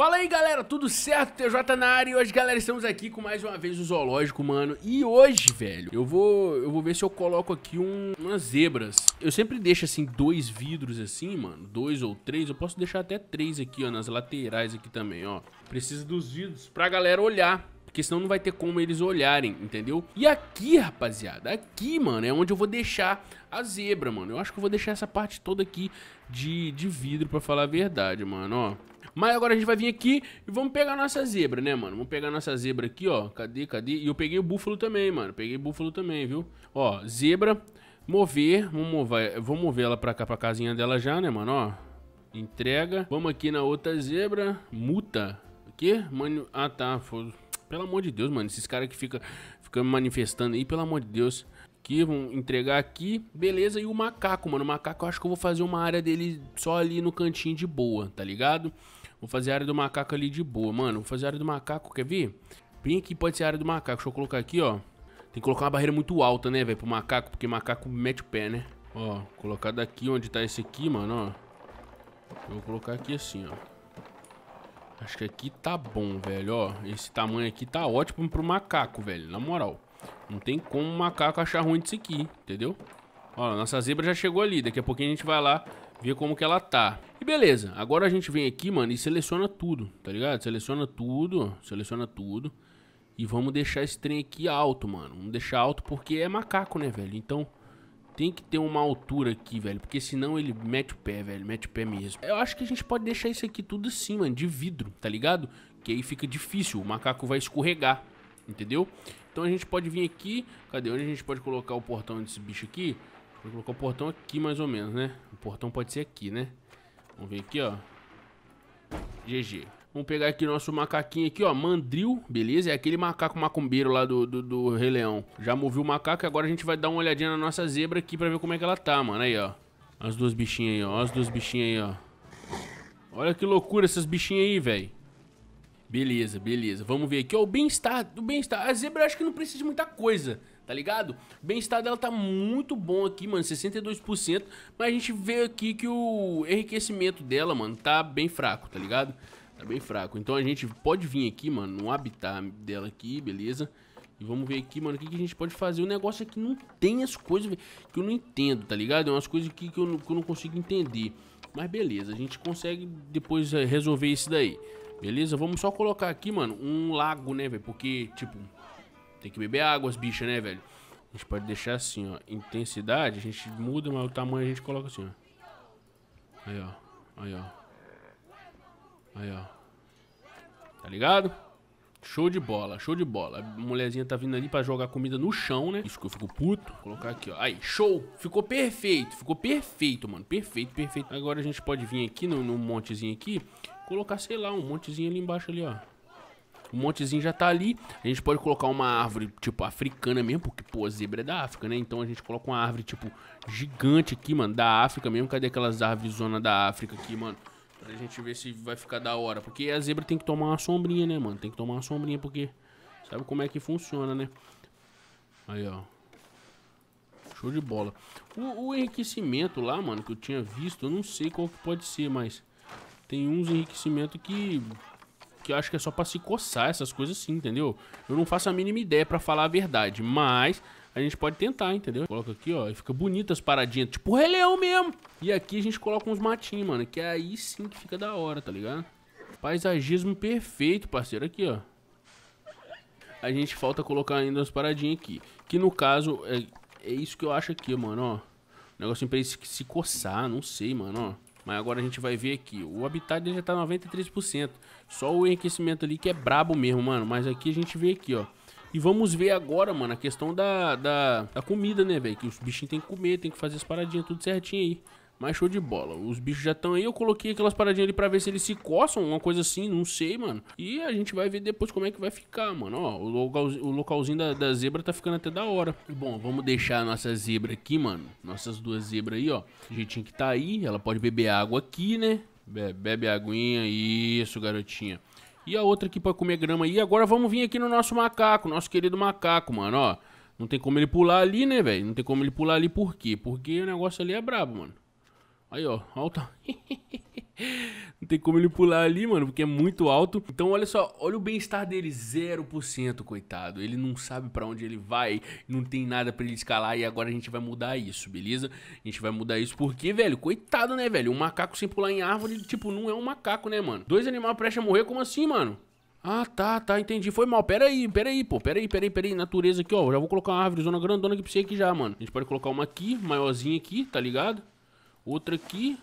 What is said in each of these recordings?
Fala aí galera, tudo certo? TJ na área e hoje galera estamos aqui com mais uma vez o zoológico, mano E hoje, velho, eu vou, eu vou ver se eu coloco aqui um, umas zebras Eu sempre deixo assim dois vidros assim, mano, dois ou três Eu posso deixar até três aqui, ó, nas laterais aqui também, ó Precisa dos vidros pra galera olhar porque senão não vai ter como eles olharem, entendeu? E aqui, rapaziada, aqui, mano, é onde eu vou deixar a zebra, mano. Eu acho que eu vou deixar essa parte toda aqui de, de vidro, pra falar a verdade, mano, ó. Mas agora a gente vai vir aqui e vamos pegar a nossa zebra, né, mano? Vamos pegar a nossa zebra aqui, ó. Cadê, cadê? E eu peguei o búfalo também, mano. Peguei o búfalo também, viu? Ó, zebra, mover. Vamos mover, vamos mover ela pra cá, pra casinha dela já, né, mano? Ó, entrega. Vamos aqui na outra zebra, muta. O quê? Mano, ah, tá. Foi... Pelo amor de Deus, mano. Esses caras que ficam fica manifestando aí, pelo amor de Deus aqui, vamos entregar aqui. Beleza, e o macaco, mano. O macaco eu acho que eu vou fazer uma área dele só ali no cantinho de boa, tá ligado? Vou fazer a área do macaco ali de boa, mano. Vou fazer a área do macaco, quer ver? Bem aqui pode ser a área do macaco. Deixa eu colocar aqui, ó. Tem que colocar uma barreira muito alta, né, velho, pro macaco, porque macaco mete o pé, né? Ó, colocar daqui onde tá esse aqui, mano, ó. Eu vou colocar aqui assim, ó. Acho que aqui tá bom, velho, ó. Esse tamanho aqui tá ótimo pro macaco, velho, na moral. Não tem como o macaco achar ruim disso aqui, entendeu? Ó, nossa zebra já chegou ali. Daqui a pouquinho a gente vai lá ver como que ela tá. E beleza, agora a gente vem aqui, mano, e seleciona tudo, tá ligado? Seleciona tudo, seleciona tudo. E vamos deixar esse trem aqui alto, mano. Vamos deixar alto porque é macaco, né, velho? Então tem que ter uma altura aqui, velho. Porque senão ele mete o pé, velho. Mete o pé mesmo. Eu acho que a gente pode deixar isso aqui tudo assim, mano, de vidro, tá ligado? Que aí fica difícil, o macaco vai escorregar, entendeu? Então a gente pode vir aqui, cadê? Onde a gente pode colocar o portão desse bicho aqui? Vou colocar o portão aqui mais ou menos, né? O portão pode ser aqui, né? Vamos ver aqui, ó. GG. Vamos pegar aqui nosso macaquinho aqui, ó. Mandril, beleza? É aquele macaco macumbeiro lá do, do, do Rei Leão. Já movi o macaco e agora a gente vai dar uma olhadinha na nossa zebra aqui pra ver como é que ela tá, mano. Aí, ó. As duas bichinhas aí, ó. As duas bichinhas aí, ó. Olha que loucura essas bichinhas aí, velho. Beleza, beleza. Vamos ver aqui, ó. O bem-estar. do bem-estar. A zebra eu acho que não precisa de muita coisa tá ligado? O bem-estar dela tá muito bom aqui, mano, 62%, mas a gente vê aqui que o enriquecimento dela, mano, tá bem fraco, tá ligado? Tá bem fraco. Então a gente pode vir aqui, mano, no habitat dela aqui, beleza? E vamos ver aqui, mano, o que, que, a gente pode fazer. O negócio aqui é que não tem as coisas que eu não entendo, tá ligado? É umas coisas aqui que, eu, não, que eu não consigo entender. Mas beleza, a gente consegue depois eh, resolver isso daí. Beleza? Vamos só colocar aqui, mano, um lago, né, velho? Porque, tipo, tem que beber água as bichas, né, velho? A gente pode deixar assim, ó. Intensidade, a gente muda, mas o tamanho a gente coloca assim, ó. Aí, ó. Aí, ó. Aí, ó. Tá ligado? Show de bola, show de bola. A mulherzinha tá vindo ali pra jogar comida no chão, né? Isso que eu fico puto. Vou colocar aqui, ó. Aí, show. Ficou perfeito, ficou perfeito, mano. Perfeito, perfeito. Agora a gente pode vir aqui no, no montezinho aqui. Colocar, sei lá, um montezinho ali embaixo ali, ó. O montezinho já tá ali. A gente pode colocar uma árvore, tipo, africana mesmo, porque, pô, a zebra é da África, né? Então a gente coloca uma árvore, tipo, gigante aqui, mano, da África mesmo. Cadê aquelas árvores zona da África aqui, mano? Pra gente ver se vai ficar da hora. Porque a zebra tem que tomar uma sombrinha, né, mano? Tem que tomar uma sombrinha, porque sabe como é que funciona, né? Aí, ó. Show de bola. O, o, enriquecimento lá, mano, que eu tinha visto, eu não sei qual que pode ser, mas tem uns enriquecimento que que eu acho que é só pra se coçar, essas coisas assim, entendeu? Eu não faço a mínima ideia pra falar a verdade, mas a gente pode tentar, entendeu? Coloca aqui, ó, e fica bonita as paradinhas, tipo o Rei Leão mesmo. E aqui a gente coloca uns matinhos, mano, que é aí sim que fica da hora, tá ligado? Paisagismo perfeito, parceiro, aqui, ó. A gente falta colocar ainda as paradinhas aqui, que no caso é, é isso que eu acho aqui, mano, ó. Negócio pra ele se, se coçar, não sei, mano, ó. Mas agora a gente vai ver aqui. O habitat ele já tá 93%. Só o enriquecimento ali que é brabo mesmo, mano. Mas aqui a gente vê aqui, ó. E vamos ver agora, mano, a questão da, da, da comida, né, velho? Que os bichinhos tem que comer, tem que fazer as paradinhas tudo certinho aí. Mas show de bola. Os bichos já estão aí. Eu coloquei aquelas paradinhas ali pra ver se eles se coçam, uma coisa assim, não sei, mano. E a gente vai ver depois como é que vai ficar, mano. Ó, o, localzinho, o localzinho da, da, zebra tá ficando até da hora. Bom, vamos deixar a nossa zebra aqui, mano. Nossas duas zebras aí, ó. A jeitinho que tá aí. Ela pode beber água aqui, né? Bebe, bebe aguinha. Isso, garotinha. E a outra aqui pra comer grama aí. Agora vamos vir aqui no nosso macaco, nosso querido macaco, mano, ó. Não tem como ele pular ali, né, velho? Não tem como ele pular ali por quê? Porque o negócio ali é brabo, mano. Aí, ó, alta. Não tem como ele pular ali, mano, porque é muito alto. Então, olha só, olha o bem-estar dele, 0%, coitado. Ele não sabe para onde ele vai, não tem nada para ele escalar e agora a gente vai mudar isso, beleza? A gente vai mudar isso porque, velho, coitado, né, velho? Um macaco sem pular em árvore, tipo, não é um macaco, né, mano? Dois animais prestes a morrer, como assim, mano? Ah, tá, tá, entendi. Foi mal. Pera aí, pera aí, pô. Pera aí, pera aí, pera aí. Natureza aqui, ó. Já vou colocar uma árvore zona grandona aqui pra você aqui já, mano. A gente pode colocar uma aqui, maiorzinha aqui, tá ligado? Outra aqui.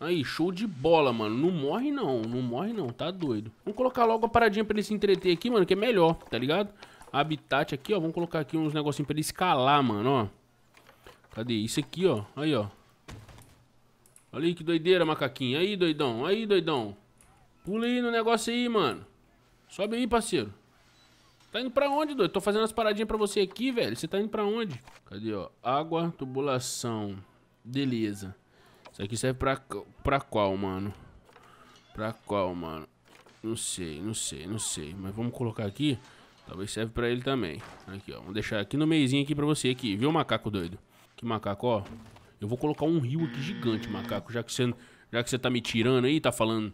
Aí, show de bola, mano. Não morre não, não morre não, tá doido. Vamos colocar logo a paradinha pra ele se entreter aqui, mano, que é melhor, tá ligado? Habitat aqui, ó. Vamos colocar aqui uns negocinhos pra ele escalar, mano, ó. Cadê? Isso aqui, ó. Aí, ó. Olha aí que doideira, macaquinho. Aí, doidão. Aí, doidão. Pula aí no negócio aí, mano. Sobe aí, parceiro. Tá indo pra onde, doido? Tô fazendo as paradinhas pra você aqui, velho. Você tá indo pra onde? Cadê, ó? Água, tubulação. Beleza. Isso aqui serve pra, pra qual, mano? Pra qual, mano? Não sei, não sei, não sei. Mas vamos colocar aqui. Talvez serve pra ele também. Aqui, ó. Vamos deixar aqui no meizinho aqui pra você aqui. Viu, macaco doido? Que macaco, ó. Eu vou colocar um rio aqui gigante, macaco. Já que você, já que você tá me tirando aí, tá falando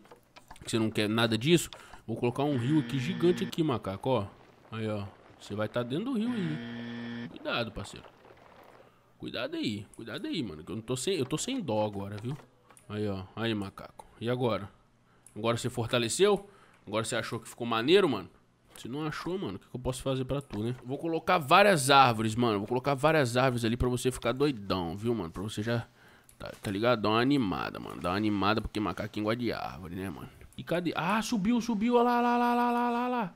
que você não quer nada disso. Vou colocar um rio aqui gigante aqui, macaco, ó. Aí, ó. Você vai estar tá dentro do rio aí. Cuidado, parceiro. Cuidado aí, cuidado aí, mano. Que eu não tô sem. Eu tô sem dó agora, viu? Aí, ó. Aí, macaco. E agora? Agora você fortaleceu? Agora você achou que ficou maneiro, mano? Se não achou, mano, o que, que, eu posso fazer pra tu, né? Vou colocar várias árvores, mano. Vou colocar várias árvores ali pra você ficar doidão, viu, mano? Pra você já... Tá, tá ligado? Dá uma animada, mano. Dá uma animada porque macaquinho gosta de árvore, né, mano? E cadê? Ah, subiu, subiu. Olha lá, lá, lá, lá, lá, lá, lá.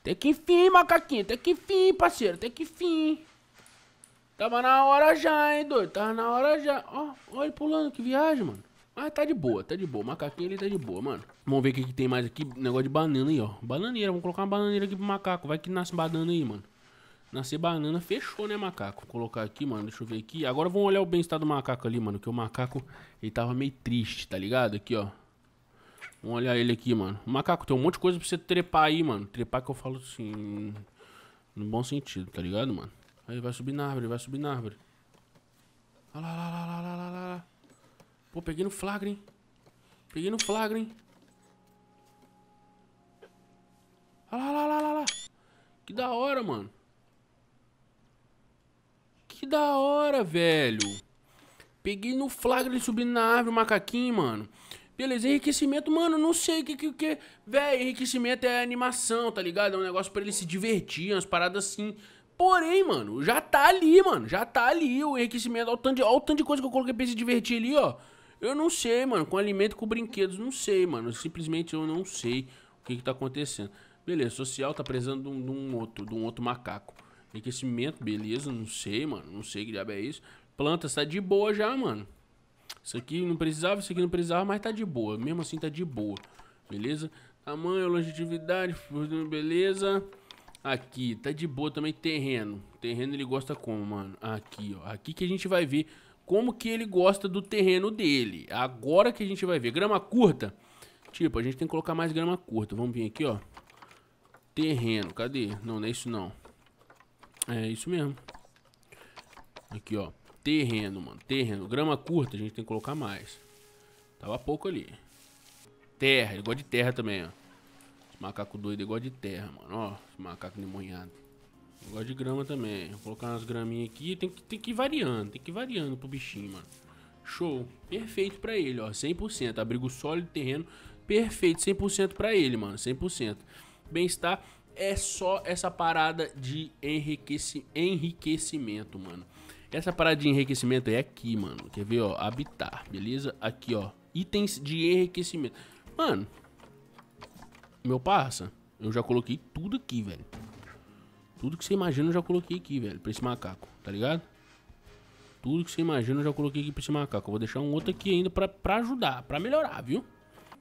Até que fim, macaquinho. Até que fim, parceiro. Até que fim. Tava na hora já, hein, doido? Tava na hora já. Ó, olha ele pulando, que viagem, mano. Mas tá de boa, tá de boa. O macaquinho ele tá de boa, mano. Vamos ver o que, que tem mais aqui. Negócio de banana aí, ó. Bananeira, vamos colocar uma bananeira aqui pro macaco. Vai que nasce banana aí, mano. Nascer banana, fechou, né, macaco? Vou colocar aqui, mano, deixa eu ver aqui. Agora vamos olhar o bem-estar do macaco ali, mano, que o macaco, ele tava meio triste, tá ligado? Aqui, ó. Vamos olhar ele aqui, mano. O macaco, tem um monte de coisa pra você trepar aí, mano. Trepar que eu falo assim, no bom sentido, tá ligado, mano? Aí vai subir na árvore, vai subir na árvore. Olha lá, lá, lá, lá, lá, lá, lá. Pô, peguei no flagra, hein? Peguei no flagra, hein? Olha lá, lá, lá, lá, lá. Que da hora, mano. Que da hora, velho. Peguei no flagra ele subindo na árvore, o macaquinho, mano. Beleza, enriquecimento, mano, não sei o que, que, que... Véi, enriquecimento é animação, tá ligado? É um negócio pra ele se divertir, umas paradas assim. Porém, mano, já tá ali, mano. Já tá ali o enriquecimento. Olha o tanto de, olha o tanto de coisa que eu coloquei pra se divertir ali, ó. Eu não sei, mano. Com alimento, com brinquedos, não sei, mano. Simplesmente eu não sei o que que tá acontecendo. Beleza, social tá precisando de um, de um outro, de um outro macaco. Enriquecimento, beleza, não sei, mano. Não sei que diabo é isso. Plantas tá de boa já, mano. Isso aqui não precisava, isso aqui não precisava, mas tá de boa. Mesmo assim tá de boa, beleza? Tamanho, longevidade, beleza. Aqui, tá de boa também terreno. Terreno ele gosta como, mano? Aqui, ó. Aqui que a gente vai ver como que ele gosta do terreno dele. Agora que a gente vai ver. Grama curta. Tipo, a gente tem que colocar mais grama curta. Vamos vir aqui, ó. Terreno. Cadê? Não, não é isso não. É isso mesmo. Aqui, ó. Terreno, mano. Terreno. Grama curta a gente tem que colocar mais. Tava pouco ali. Terra. Ele gosta de terra também, ó macaco doido é igual de terra, mano. Ó, macaco demonhado. demonhados. Gosto de grama também. Vou colocar umas graminhas aqui. Tem que, tem que ir variando, tem que ir variando pro bichinho, mano. Show. Perfeito pra ele, ó. 100%. Abrigo sólido, terreno. Perfeito, 100% pra ele, mano. 100%. Bem-estar é só essa parada de enriqueci enriquecimento, mano. Essa parada de enriquecimento é aqui, mano. Quer ver, ó? Habitar, beleza? Aqui, ó. Itens de enriquecimento. Mano, meu parça, eu já coloquei tudo aqui, velho. Tudo que você imagina eu já coloquei aqui, velho, pra esse macaco, tá ligado? Tudo que você imagina eu já coloquei aqui pra esse macaco. Eu vou deixar um outro aqui ainda pra, pra ajudar, pra melhorar, viu?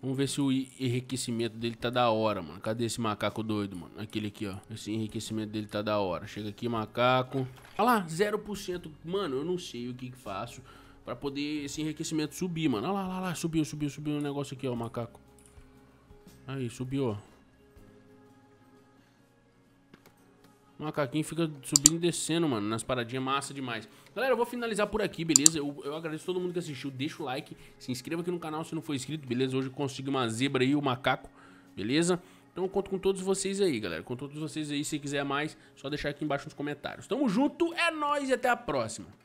Vamos ver se o enriquecimento dele tá da hora, mano. Cadê esse macaco doido, mano? Aquele aqui, ó. Esse enriquecimento dele tá da hora. Chega aqui, macaco. Olha lá, 0%. Mano, eu não sei o que que faço pra poder esse enriquecimento subir, mano. Olha lá, lá, lá. Subiu, subiu, subiu o um negócio aqui, ó, macaco. Aí, subiu, macaquinho fica subindo e descendo, mano, nas paradinhas massa demais. Galera, eu vou finalizar por aqui, beleza? Eu, eu agradeço todo mundo que assistiu, deixa o like, se inscreva aqui no canal se não for inscrito, beleza? Hoje eu consegui uma zebra aí, o um macaco, beleza? Então eu conto com todos vocês aí, galera. Com todos vocês aí, se quiser mais, só deixar aqui embaixo nos comentários. Tamo junto, é nóis e até a próxima.